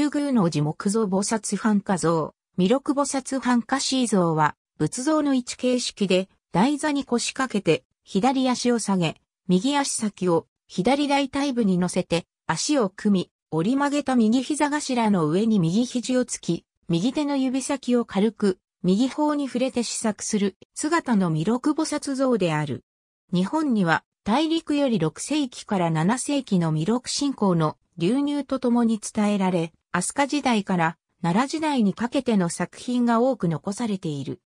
中宮の寺木造菩薩藩化像、弥勒菩薩藩化シー像は、仏像の位置形式で、台座に腰掛けて、左足を下げ、右足先を左大腿部に乗せて、足を組み、折り曲げた右膝頭の上に右肘をつき、右手の指先を軽く、右方に触れて試作する姿の弥勒菩薩像である。日本には大陸より6世紀から7世紀の弥勒信仰の流入とともに伝えられ、飛鳥時代から奈良時代にかけての作品が多く残されている。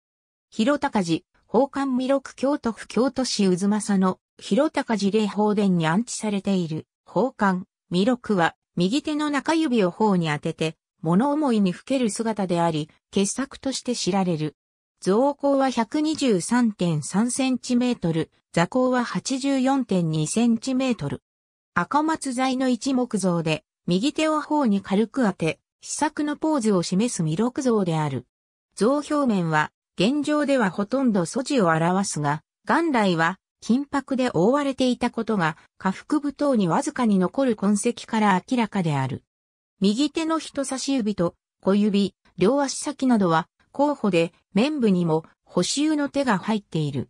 広高寺、宝冠弥勒京都府京都市渦政の広高寺霊宝殿に安置されている宝冠弥勒は右手の中指を頬に当てて物思いにふける姿であり、傑作として知られる。造高は1 2 3 3トル、座高は8 4 2トル。赤松材の一木造で、右手を頬に軽く当て、試作のポーズを示す弥勒像である。像表面は、現状ではほとんど素地を表すが、元来は、金箔で覆われていたことが、下腹部等にわずかに残る痕跡から明らかである。右手の人差し指と小指、両足先などは、候補で、面部にも、補修の手が入っている。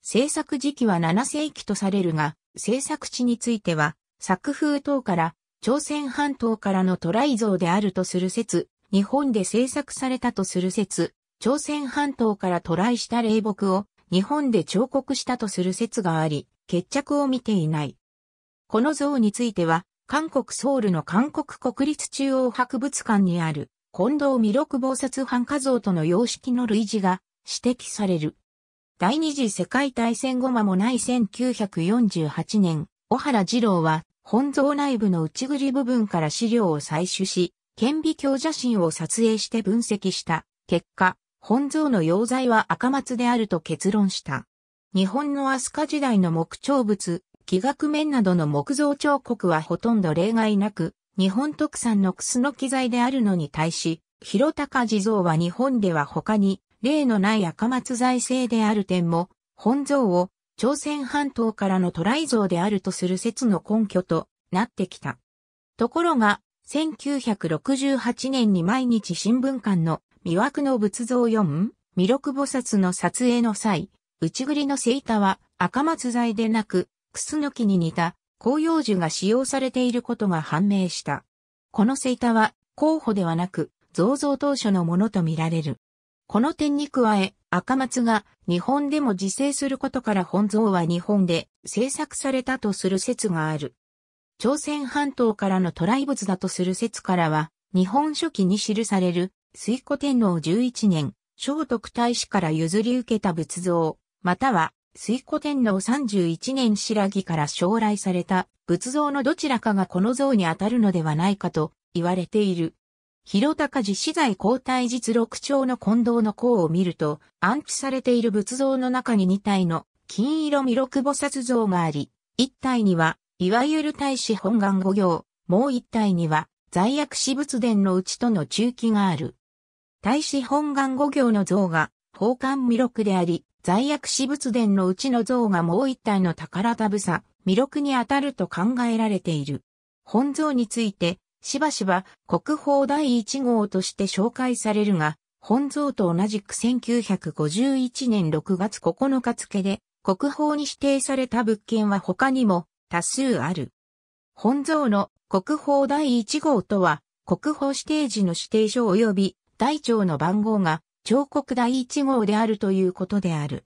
制作時期は7世紀とされるが、制作地については、作風等から朝鮮半島からの渡来像であるとする説、日本で制作されたとする説、朝鮮半島から渡来した霊木を日本で彫刻したとする説があり、決着を見ていない。この像については、韓国ソウルの韓国国立中央博物館にある近藤弥勒菩薩半画像との様式の類似が指摘される。第二次世界大戦後間もない1948年、小原二郎は本像内部の内栗り部分から資料を採取し、顕微鏡写真を撮影して分析した結果、本像の溶剤は赤松であると結論した。日本の飛鳥時代の木彫物、木学面などの木造彫刻はほとんど例外なく、日本特産のクスノキ材であるのに対し、広高地蔵は日本では他に例のない赤松財政である点も、本像を朝鮮半島からの渡来像であるとする説の根拠となってきた。ところが、1968年に毎日新聞館の魅惑の仏像4、弥勒菩薩の撮影の際、内栗の聖板は赤松材でなく、クスノキに似た紅葉樹が使用されていることが判明した。この聖板は候補ではなく、造像当初のものとみられる。この点に加え、赤松が日本でも自生することから本像は日本で制作されたとする説がある。朝鮮半島からの渡来物だとする説からは、日本書紀に記される、水古天皇11年、聖徳太子から譲り受けた仏像、または、水古天皇31年白木から将来された仏像のどちらかがこの像に当たるのではないかと言われている。広高寺資材交代実録丁の近藤の項を見ると、安置されている仏像の中に2体の金色弥勒菩薩像があり、1体には、いわゆる大使本願五行、もう1体には、在役私仏殿のうちとの中期がある。大使本願五行の像が、宝冠弥勒であり、在役私仏殿のうちの像がもう1体の宝田房、弥勒にあたると考えられている。本像について、しばしば国宝第1号として紹介されるが、本像と同じく1951年6月9日付で国宝に指定された物件は他にも多数ある。本像の国宝第1号とは国宝指定時の指定書及び大腸の番号が彫刻第1号であるということである。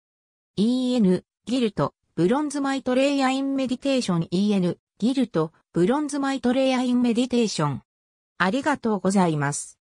EN、ギルト、ブロンズマイトレイヤインメディテーション EN、ギルト、ブロンズマイトレイインメディテーション。ありがとうございます。